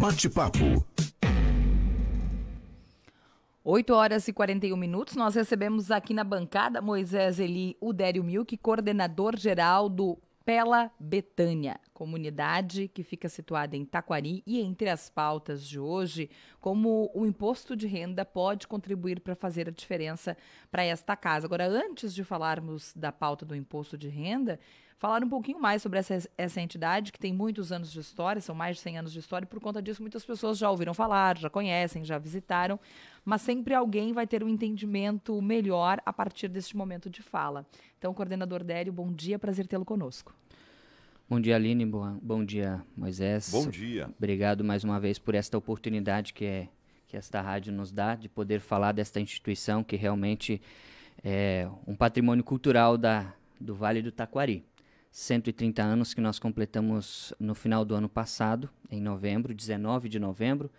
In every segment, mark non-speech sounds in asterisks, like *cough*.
Bate-papo. 8 horas e 41 minutos. Nós recebemos aqui na bancada Moisés Eli Udério Milk, coordenador geral do Pela Betânia, comunidade que fica situada em Taquari. E entre as pautas de hoje, como o imposto de renda pode contribuir para fazer a diferença para esta casa. Agora, antes de falarmos da pauta do imposto de renda, falar um pouquinho mais sobre essa, essa entidade, que tem muitos anos de história, são mais de 100 anos de história, e por conta disso muitas pessoas já ouviram falar, já conhecem, já visitaram, mas sempre alguém vai ter um entendimento melhor a partir deste momento de fala. Então, coordenador Délio, bom dia, prazer tê-lo conosco. Bom dia, Aline. Bom, bom dia, Moisés. Bom dia. Obrigado mais uma vez por esta oportunidade que é que esta rádio nos dá de poder falar desta instituição que realmente é um patrimônio cultural da, do Vale do Taquari. 130 anos que nós completamos no final do ano passado, em novembro, 19 de novembro,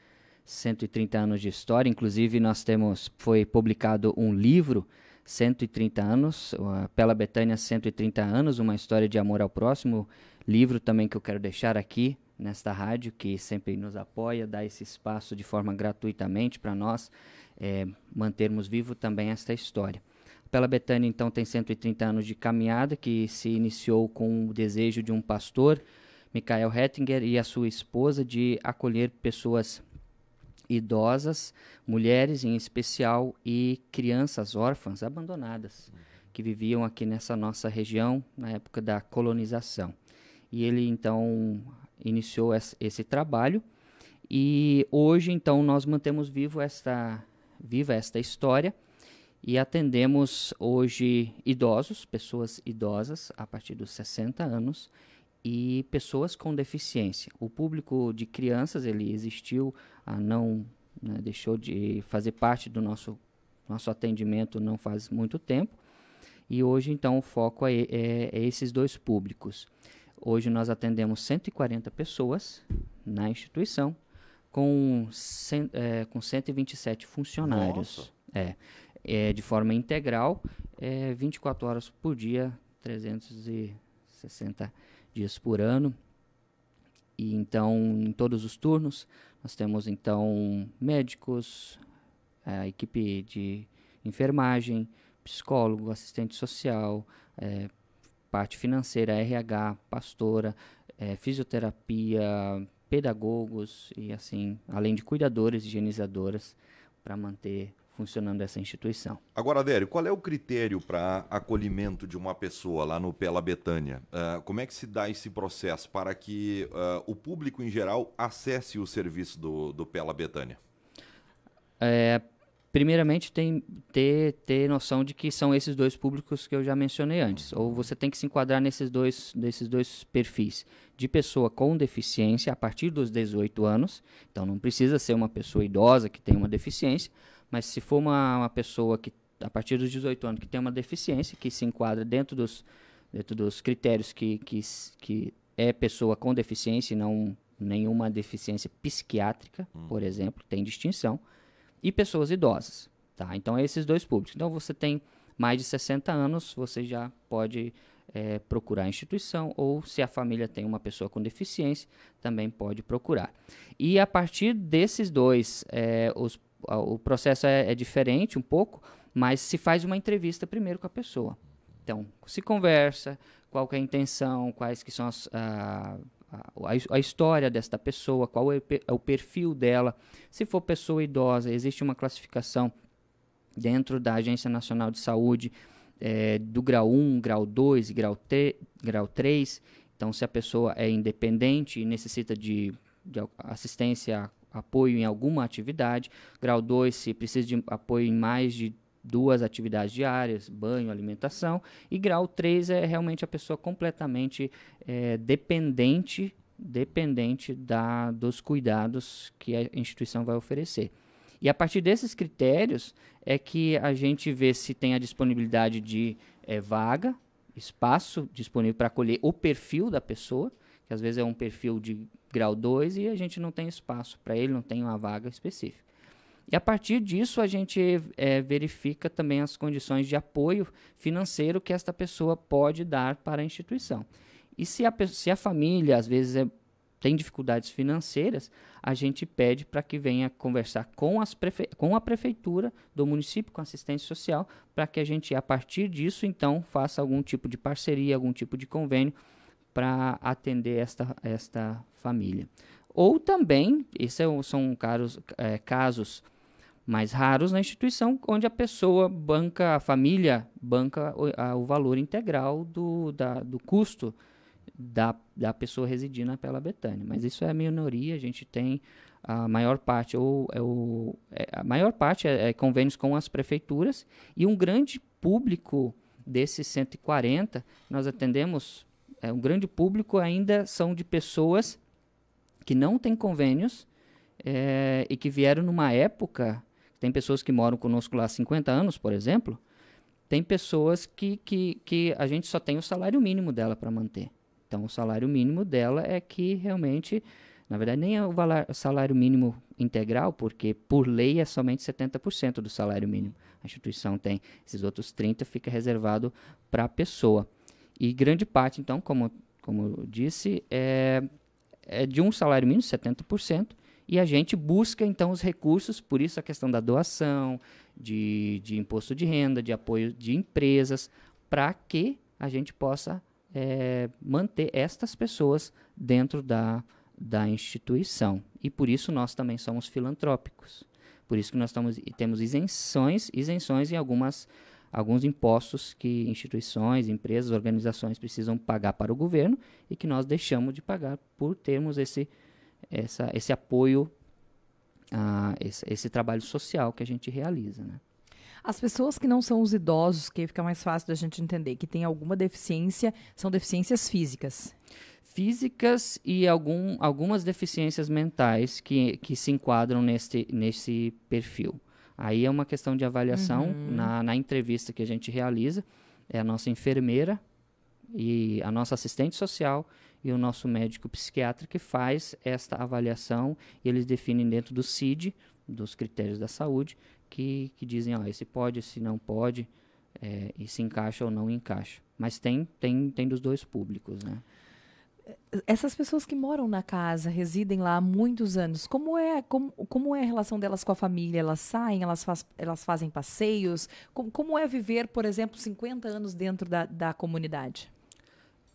130 anos de história. Inclusive, nós temos, foi publicado um livro, 130 anos, Pela Betânia 130 anos, uma história de amor ao próximo, livro também que eu quero deixar aqui nesta rádio, que sempre nos apoia, dá esse espaço de forma gratuitamente para nós é, mantermos vivo também esta história. Pela Betânia, então, tem 130 anos de caminhada, que se iniciou com o desejo de um pastor, Michael Hettinger, e a sua esposa, de acolher pessoas idosas, mulheres em especial, e crianças órfãs abandonadas, que viviam aqui nessa nossa região na época da colonização. E ele, então, iniciou esse trabalho. E hoje, então, nós mantemos vivo esta, viva esta história e atendemos hoje idosos, pessoas idosas a partir dos 60 anos e pessoas com deficiência. O público de crianças ele existiu, ah, não né, deixou de fazer parte do nosso nosso atendimento não faz muito tempo e hoje então o foco é, é, é esses dois públicos. Hoje nós atendemos 140 pessoas na instituição com, cem, é, com 127 funcionários. Nossa. É é, de forma integral, é, 24 horas por dia, 360 dias por ano. E então, em todos os turnos, nós temos então médicos, é, a equipe de enfermagem, psicólogo, assistente social, é, parte financeira, RH, pastora, é, fisioterapia, pedagogos e assim, além de cuidadores, higienizadoras, para manter funcionando essa instituição. Agora, Adélio, qual é o critério para acolhimento de uma pessoa lá no Pela Betânia? Uh, como é que se dá esse processo para que uh, o público em geral acesse o serviço do, do Pela Betânia? É, primeiramente tem ter, ter noção de que são esses dois públicos que eu já mencionei antes ou você tem que se enquadrar nesses dois desses dois perfis de pessoa com deficiência a partir dos 18 anos então não precisa ser uma pessoa idosa que tem uma deficiência mas se for uma, uma pessoa que a partir dos 18 anos que tem uma deficiência que se enquadra dentro dos dentro dos critérios que que, que é pessoa com deficiência e não nenhuma deficiência psiquiátrica hum. por exemplo tem distinção e pessoas idosas. Tá? Então, é esses dois públicos. Então, você tem mais de 60 anos, você já pode é, procurar a instituição, ou se a família tem uma pessoa com deficiência, também pode procurar. E a partir desses dois, é, os, o processo é, é diferente um pouco, mas se faz uma entrevista primeiro com a pessoa. Então, se conversa, qual é a intenção, quais que são as, uh, a, história desta pessoa, qual é, é o perfil dela. Se for pessoa idosa, existe uma classificação dentro da Agência Nacional de Saúde é, do grau 1, grau 2 e grau, grau 3. Então, se a pessoa é independente e necessita de, de assistência, apoio em alguma atividade, grau 2, se precisa de apoio em mais de duas atividades diárias, banho, alimentação, e grau 3 é realmente a pessoa completamente é, dependente, dependente da, dos cuidados que a instituição vai oferecer. E a partir desses critérios é que a gente vê se tem a disponibilidade de é, vaga, espaço disponível para acolher o perfil da pessoa, que às vezes é um perfil de grau 2 e a gente não tem espaço para ele, não tem uma vaga específica. E a partir disso, a gente é, verifica também as condições de apoio financeiro que esta pessoa pode dar para a instituição. E se a, se a família, às vezes, é, tem dificuldades financeiras, a gente pede para que venha conversar com, as prefe com a prefeitura do município, com a assistência social, para que a gente, a partir disso, então, faça algum tipo de parceria, algum tipo de convênio para atender esta, esta família. Ou também, esses é são caros, é, casos mais raros na instituição, onde a pessoa banca, a família banca o, a, o valor integral do, da, do custo da, da pessoa residir na Pela Betânia. Mas isso é a minoria, a gente tem a maior parte, ou, é o é, a maior parte é, é, convênios com as prefeituras, e um grande público desses 140, nós atendemos, é, um grande público ainda são de pessoas que não têm convênios é, e que vieram numa época. Tem pessoas que moram conosco lá há 50 anos, por exemplo. Tem pessoas que, que, que a gente só tem o salário mínimo dela para manter. Então, o salário mínimo dela é que realmente, na verdade, nem é o salário mínimo integral, porque por lei é somente 70% do salário mínimo. A instituição tem esses outros 30% fica reservado para a pessoa. E grande parte, então, como, como eu disse, é, é de um salário mínimo, 70%, e a gente busca então os recursos, por isso a questão da doação, de, de imposto de renda, de apoio de empresas, para que a gente possa é, manter estas pessoas dentro da, da instituição. E por isso nós também somos filantrópicos. Por isso que nós estamos, temos isenções, isenções em algumas alguns impostos que instituições, empresas, organizações precisam pagar para o governo e que nós deixamos de pagar por termos esse, essa, esse apoio, a, ah, esse, esse, trabalho social que a gente realiza. Né? As pessoas que não são os idosos, que fica mais fácil da gente entender, que tem alguma deficiência, são deficiências físicas. Físicas e algum, algumas deficiências mentais que, que se enquadram neste, nesse perfil. Aí é uma questão de avaliação uhum. na, na entrevista que a gente realiza. É a nossa enfermeira e a nossa assistente social e o nosso médico psiquiatra que faz esta avaliação e eles definem dentro do CID, dos critérios da saúde, que, que dizem, ó, esse pode, esse não pode, é, e se encaixa ou não encaixa. Mas tem, tem, tem dos dois públicos, né? essas pessoas que moram na casa, residem lá há muitos anos, como é, como, como é a relação delas com a família? Elas saem, elas, faz, elas fazem passeios? Como, como é viver, por exemplo, 50 anos dentro da, da comunidade?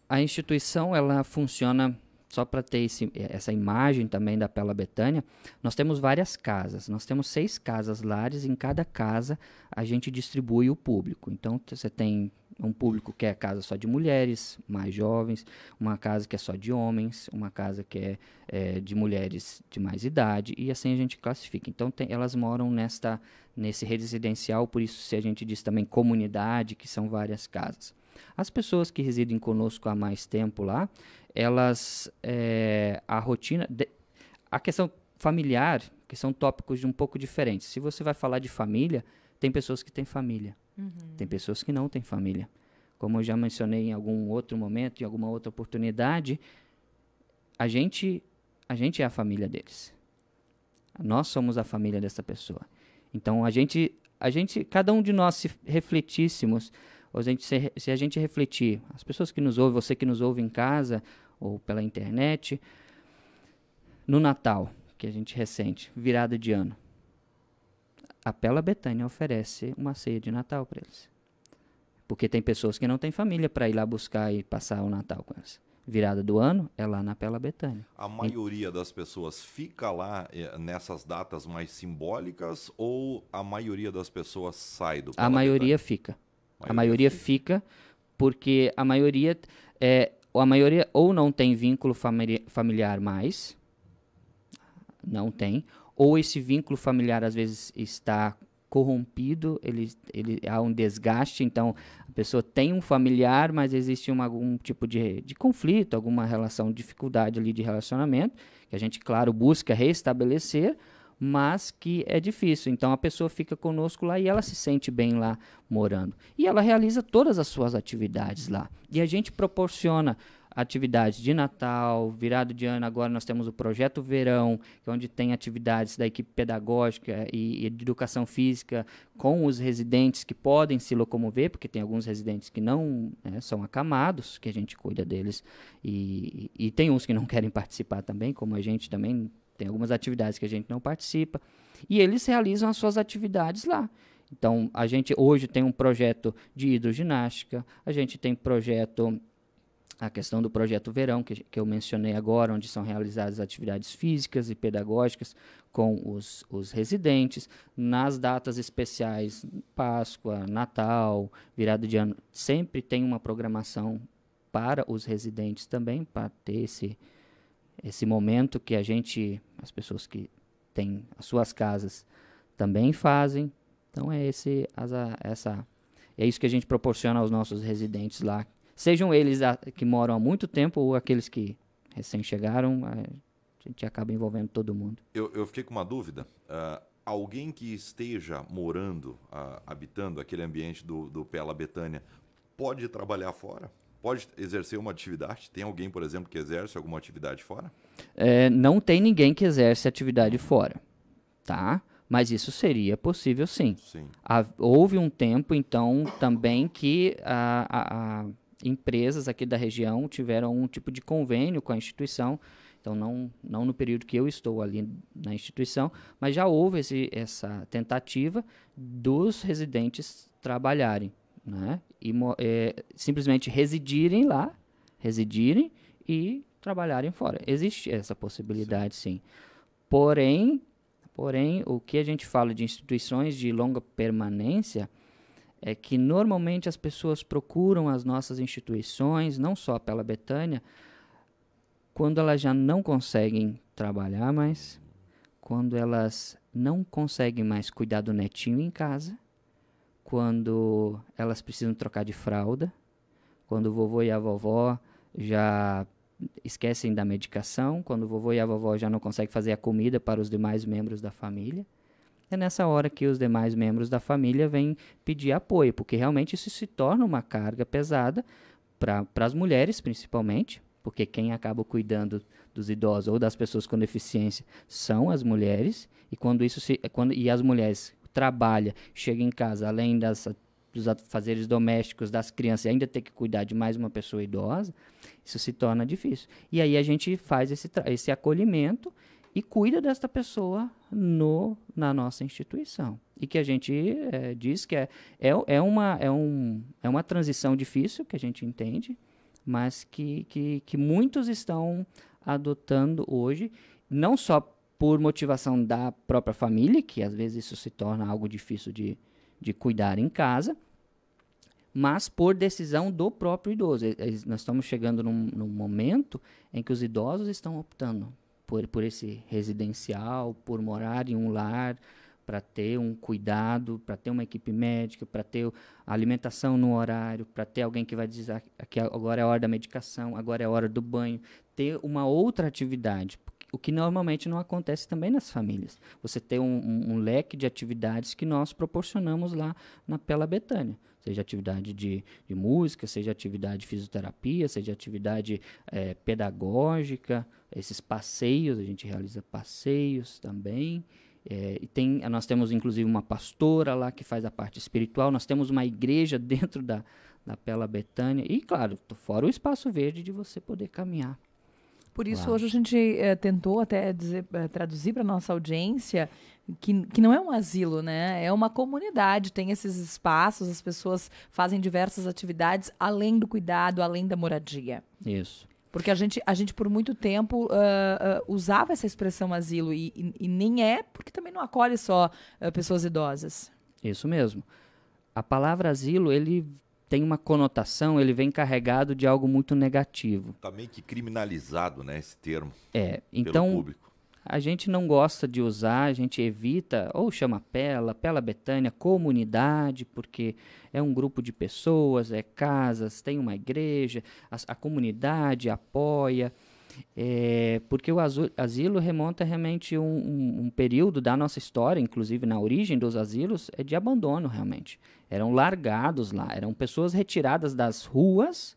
A instituição, ela funciona, só para ter esse, essa imagem também da Pela Betânia, nós temos várias casas. Nós temos seis casas lares, em cada casa a gente distribui o público. Então, você tem um público que é casa só de mulheres, mais jovens, uma casa que é só de homens, uma casa que é, é de mulheres de mais idade, e assim a gente classifica. Então, tem, elas moram nesta, nesse residencial, por isso se a gente diz também comunidade, que são várias casas. As pessoas que residem conosco há mais tempo lá, elas, é, a rotina, de, a questão familiar, que são tópicos de um pouco diferentes. Se você vai falar de família, tem pessoas que têm família Uhum. Tem pessoas que não têm família. Como eu já mencionei em algum outro momento, em alguma outra oportunidade, a gente, a gente é a família deles. Nós somos a família dessa pessoa. Então a gente, a gente, cada um de nós se refletíssemos, a gente, se, se a gente refletir, as pessoas que nos ouvem, você que nos ouve em casa ou pela internet, no Natal que a gente recente, virada de ano a Pela Betânia oferece uma ceia de Natal para eles. Porque tem pessoas que não têm família para ir lá buscar e passar o Natal com eles. Virada do ano é lá na Pela Betânia. A maioria e... das pessoas fica lá eh, nessas datas mais simbólicas ou a maioria das pessoas sai do Pela A maioria Betânia? fica. A maioria, a maioria fica. fica porque a maioria é, a maioria ou não tem vínculo familiar mais, não tem, ou esse vínculo familiar às vezes está corrompido, ele, ele há um desgaste, então a pessoa tem um familiar, mas existe algum tipo de, de conflito, alguma relação, dificuldade ali de relacionamento, que a gente, claro, busca restabelecer, mas que é difícil. Então a pessoa fica conosco lá e ela se sente bem lá morando. E ela realiza todas as suas atividades lá. E a gente proporciona atividades de Natal, virado de ano agora nós temos o Projeto Verão, é onde tem atividades da equipe pedagógica e, e educação física com os residentes que podem se locomover, porque tem alguns residentes que não né, são acamados, que a gente cuida deles, e, e tem uns que não *laughs* querem participar também, como a gente também tem algumas atividades que a gente não participa, e eles realizam as suas atividades lá. Então, a gente hoje tem um projeto de hidroginástica, a gente tem projeto a questão do projeto Verão, que, que eu mencionei agora, onde são realizadas atividades físicas e pedagógicas com os, os residentes, nas datas especiais, Páscoa, Natal, virada de ano, sempre tem uma programação para os residentes também, para ter esse, esse momento que a gente, as pessoas que têm as suas casas, também fazem. Então é esse, essa, é isso que a gente proporciona aos nossos residentes lá Sejam eles a, que moram há muito tempo ou aqueles que recém chegaram, a, gente acaba envolvendo todo mundo. Eu, eu fiquei com uma dúvida. Uh, alguém que esteja morando, uh, habitando aquele ambiente do, do Pela Betânia, pode trabalhar fora? Pode exercer uma atividade? Tem alguém, por exemplo, que exerce alguma atividade fora? É, não tem ninguém que exerce atividade fora, tá? Mas isso seria possível sim. sim. Houve um tempo, então, também que a, a empresas aqui da região tiveram um tipo de convênio com a instituição, então não, não no período que eu estou ali na instituição, mas já houve esse, essa tentativa dos residentes trabalharem, né? E é, simplesmente residirem lá, residirem e trabalharem fora. Existe essa possibilidade, sim. sim. Porém, porém, o que a gente fala de instituições de longa permanência, é que normalmente as pessoas procuram as nossas instituições, não só pela Betânia, quando elas já não conseguem trabalhar mais, quando elas não conseguem mais cuidar do netinho em casa, quando elas precisam trocar de fralda, quando o vovô e a vovó já esquecem da medicação, quando o vovô e a vovó já não conseguem fazer a comida para os demais membros da família é nessa hora que os demais membros da família vêm pedir apoio, porque realmente isso se torna uma carga pesada para as mulheres, principalmente, porque quem acaba cuidando dos idosos ou das pessoas com deficiência são as mulheres, e quando isso se, quando, e as mulheres trabalham, chegam em casa, além das dos fazeres domésticos das crianças e ainda ter que cuidar de mais uma pessoa idosa, isso se torna difícil. E aí a gente faz esse, esse acolhimento e cuida desta pessoa no, na nossa instituição. E que a gente é, diz que é, é, é, uma, é, um, é uma transição difícil, que a gente entende, mas que, que, que muitos estão adotando hoje, não só por motivação da própria família, que às vezes isso se torna algo difícil de, de cuidar em casa, mas por decisão do próprio idoso. Nós estamos chegando num, num momento em que os idosos estão optando por, por esse residencial, por morar em um lar, para ter um cuidado, para ter uma equipe médica, para ter alimentação no horário, para ter alguém que vai dizer ah, que agora é a hora da medicação, agora é a hora do banho, ter uma outra atividade, o que normalmente não acontece também nas famílias. Você tem um, um, um leque de atividades que nós proporcionamos lá na Pela Betânia. Seja atividade de, de música, seja atividade de fisioterapia, seja atividade é, pedagógica, esses passeios, a gente realiza passeios também. É, e tem, nós temos inclusive uma pastora lá que faz a parte espiritual, nós temos uma igreja *laughs* dentro da, da Pela Betânia, e claro, fora o espaço verde de você poder caminhar por isso, claro. hoje a gente eh, tentou até dizer, eh, traduzir para nossa audiência que, que não é um asilo, né? É uma comunidade, tem esses espaços, as pessoas fazem diversas atividades além do cuidado, além da moradia. Isso. Porque a gente, a gente por muito tempo, uh, uh, usava essa expressão asilo e, e, e, nem é, porque também não acolhe só uh, pessoas idosas. Isso mesmo. A palavra asilo, ele tem uma conotação, ele vem carregado de algo muito negativo. Está meio que criminalizado, né, esse termo. É, então a gente não gosta de usar, a gente evita, ou chama Pela, Pela Betânia, comunidade, porque é um grupo de pessoas, é casas, tem uma igreja, a, a comunidade apoia. É, porque o asilo remonta realmente um, um, um, período da nossa história, inclusive na origem dos asilos, é de abandono realmente. Eram largados lá, eram pessoas retiradas das ruas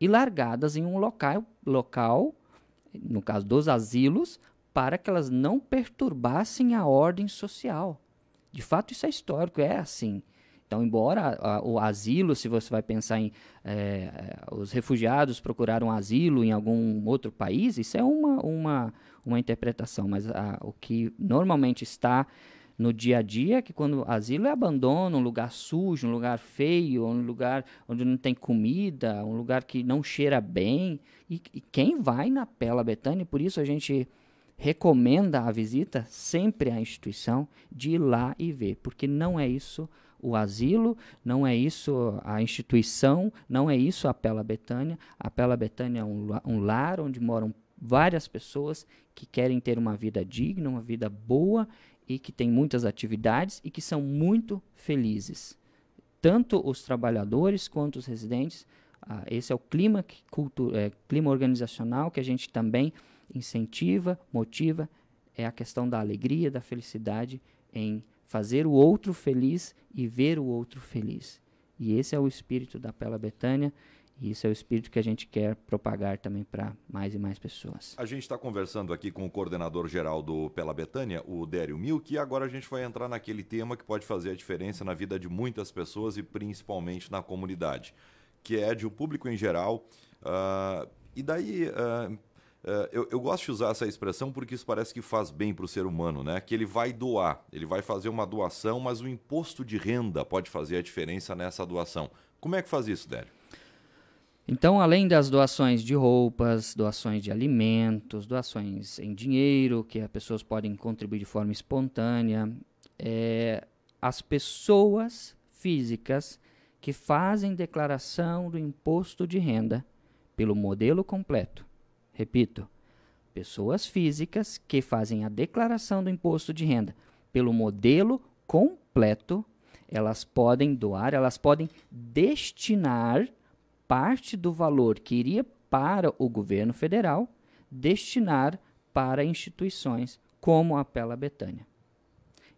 e largadas em um local, local no caso dos asilos, para que elas não perturbassem a ordem social. De fato, isso é histórico, é assim. Então, embora a, o asilo, se você vai pensar em é, os refugiados procuraram um asilo em algum outro país, isso é uma, uma, uma interpretação, mas a, ah, o que normalmente está no dia a dia é que quando o asilo é abandono, um lugar sujo, um lugar feio, um lugar onde não tem comida, um lugar que não cheira bem. E, e quem vai na Pela Betânia, por isso a gente recomenda a visita sempre à instituição de ir lá e ver, porque não é isso o asilo, não é isso a instituição, não é isso a Pela Betânia. A Pela Betânia é um, um lar onde moram várias pessoas que querem ter uma vida digna, uma vida boa e que tem muitas atividades e que são muito felizes. Tanto os trabalhadores quanto os residentes. Ah, esse é o clima, que, é, clima organizacional que a gente também incentiva, motiva, é a questão da alegria, da felicidade em fazer o outro feliz e ver o outro feliz. E esse é o espírito da Pela Betânia. E isso é o espírito que a gente quer propagar também para mais e mais pessoas. A gente está conversando aqui com o coordenador geral do Pela Betânia, o Dério Milk, e agora a gente vai entrar naquele tema que pode fazer a diferença na vida de muitas pessoas e principalmente na comunidade, que é de o um público em geral. Uh, e daí, uh, eh, eu, eu, gosto de usar essa expressão porque isso parece que faz bem para o ser humano, né? Que ele vai doar, ele vai fazer uma doação, mas o imposto de renda pode fazer a diferença nessa doação. Como é que faz isso, Délio? Então, além das doações de roupas, doações de alimentos, doações em dinheiro, que as pessoas podem contribuir de forma espontânea, é, as pessoas físicas que fazem declaração do imposto de renda pelo modelo completo repito, pessoas físicas que fazem a declaração do imposto de renda pelo modelo completo, elas podem doar, elas podem destinar parte do valor que iria para o governo federal, destinar para instituições como a Pela Betânia.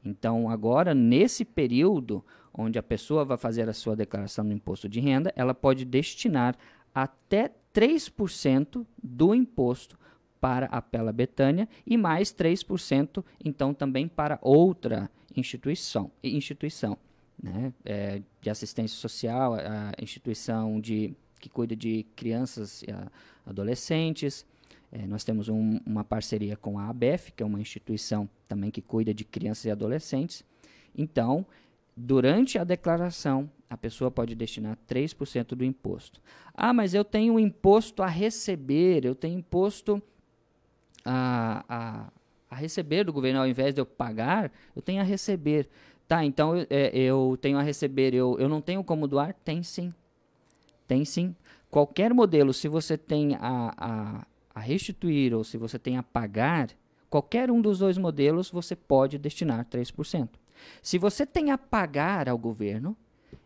Então, agora, nesse período onde a pessoa vai fazer a sua declaração do imposto de renda, ela pode destinar até 3% do imposto para a Pela Betânia e mais 3% então também para outra instituição, instituição né, é, de assistência social, a instituição de, que cuida de crianças e a, ah, adolescentes. É, nós temos um, uma parceria com a ABEF, que é uma instituição também que cuida de crianças e adolescentes. Então, durante a declaração, a pessoa pode destinar 3% do imposto. Ah, mas eu tenho imposto a receber, eu tenho imposto a, a, a receber do governo, ao invés de eu pagar, eu tenho a receber. Tá, então é, eu tenho a receber, eu, eu não tenho como doar? Tem sim. Tem sim. Qualquer modelo, se você tem a, a, a restituir ou se você tem a pagar, qualquer um dos dois modelos você pode destinar 3%. Se você tem a pagar ao governo,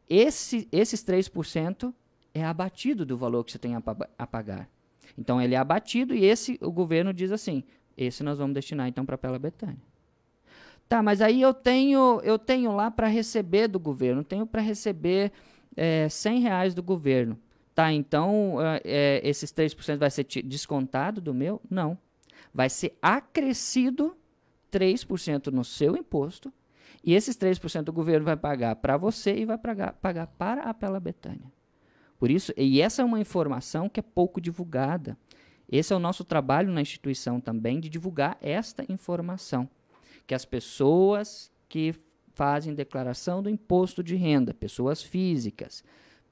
esse, esses 3% é abatido do valor que você tem a, a pagar. Então ele é abatido e esse o governo diz assim: esse nós vamos destinar então para a Pela Betânia. Tá, mas aí eu tenho eu tenho lá para receber do governo, tenho para receber é, 100 reais do governo. Tá, então é, é esses 3% vai ser descontado do meu? Não. Vai ser acrescido 3% no seu imposto e esses 3% o governo vai pagar para você e vai pagar, pagar para a Pela Betânia. Por isso, e essa é uma informação que é pouco divulgada. Esse é o nosso trabalho na instituição também, de divulgar esta informação. Que as pessoas que fazem declaração do imposto de renda, pessoas físicas,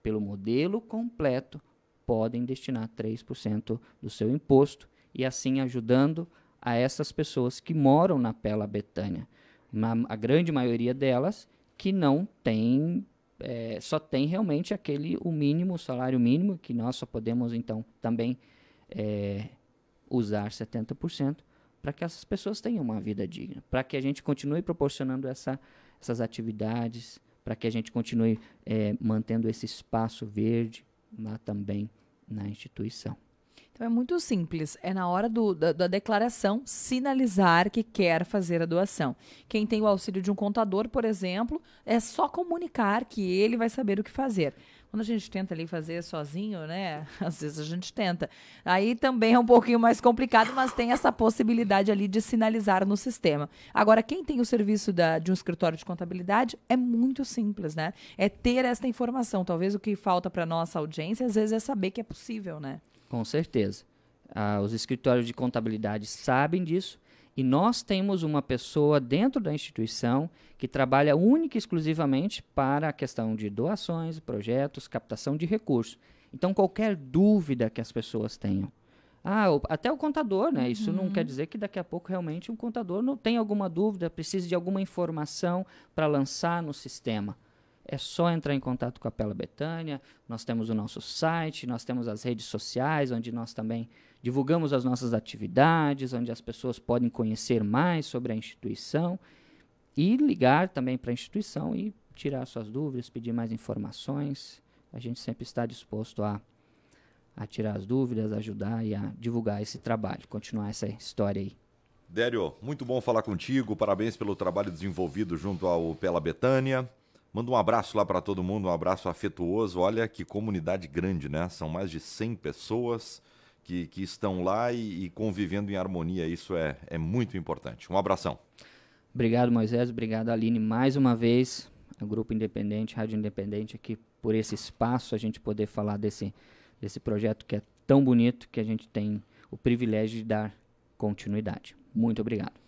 pelo modelo completo, podem destinar 3% do seu imposto e assim ajudando a essas pessoas que moram na Pela Betânia uma, a grande maioria delas, que não tem, é, só tem realmente aquele o mínimo, o salário mínimo, que nós só podemos então também é, usar 70%, para que essas pessoas tenham uma vida digna, para que a gente continue proporcionando essa, essas atividades, para que a gente continue é, mantendo esse espaço verde lá também na instituição. Então é muito simples. É na hora do, da, da declaração sinalizar que quer fazer a doação. Quem tem o auxílio de um contador, por exemplo, é só comunicar que ele vai saber o que fazer quando a gente tenta ali fazer sozinho, né? *laughs* Às vezes a gente tenta. Aí também é um pouquinho mais complicado, mas tem essa possibilidade ali de sinalizar no sistema. Agora, quem tem o serviço da, de um escritório de contabilidade é muito simples, né? É ter esta informação. Talvez o que falta para nossa audiência, às vezes, é saber que é possível, né? Com certeza. Ah, os escritórios de contabilidade sabem disso e nós temos uma pessoa dentro da instituição que trabalha única e exclusivamente para a questão de doações, projetos, captação de recursos. Então, qualquer dúvida que as pessoas tenham. Ah, o, até o contador, né? Isso uhum. não quer dizer que daqui a pouco realmente o um contador não tem alguma dúvida, precise de alguma informação para lançar no sistema é só entrar em contato com a Pela Betânia. Nós temos o nosso site, nós temos as redes sociais, onde nós também divulgamos as nossas atividades, onde as pessoas podem conhecer mais sobre a instituição e ligar também para a instituição e tirar suas dúvidas, pedir mais informações. A gente sempre está disposto a, a tirar as dúvidas, ajudar e a divulgar esse trabalho, continuar essa história aí. Dério, muito bom falar contigo. Parabéns pelo trabalho desenvolvido junto ao Pela Betânia. Manda um abraço lá para todo mundo, um abraço afetuoso. Olha que comunidade grande, né? São mais de 100 pessoas que, que estão lá e, e convivendo em harmonia. Isso é, é muito importante. Um abração. Obrigado, Moisés. Obrigado, Aline, mais uma vez. O Grupo Independente, Rádio Independente, aqui por esse espaço, a gente poder falar desse, desse projeto que é tão bonito que a gente tem o privilégio de dar continuidade. Muito obrigado.